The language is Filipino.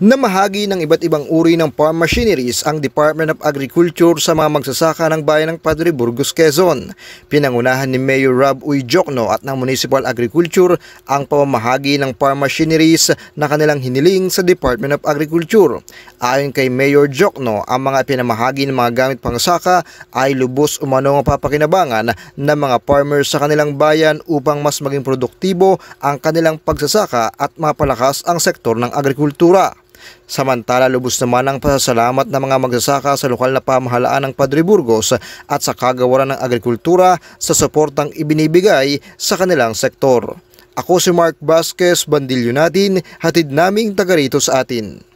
Namahagi ng iba't ibang uri ng farm machineries ang Department of Agriculture sa mga magsasaka ng bayan ng Padre Burgos, Quezon. Pinangunahan ni Mayor Rob Uy-Jokno at ng Municipal Agriculture ang pamamahagi ng farm machineries na kanilang hiniling sa Department of Agriculture. Ayon kay Mayor Jokno, ang mga pinamahagi ng mga gamit pangsaka ay lubos umano umanong papakinabangan ng mga farmers sa kanilang bayan upang mas maging produktibo ang kanilang pagsasaka at mapalakas ang sektor ng agrikultura. Samantala lubos naman ang pasasalamat ng mga magsasaka sa lokal na pamahalaan ng Padre Burgos at sa kagawaran ng agrikultura sa suportang ibinibigay sa kanilang sektor. Ako si Mark Vasquez, Bandilyo natin, hatid naming taga rito sa atin.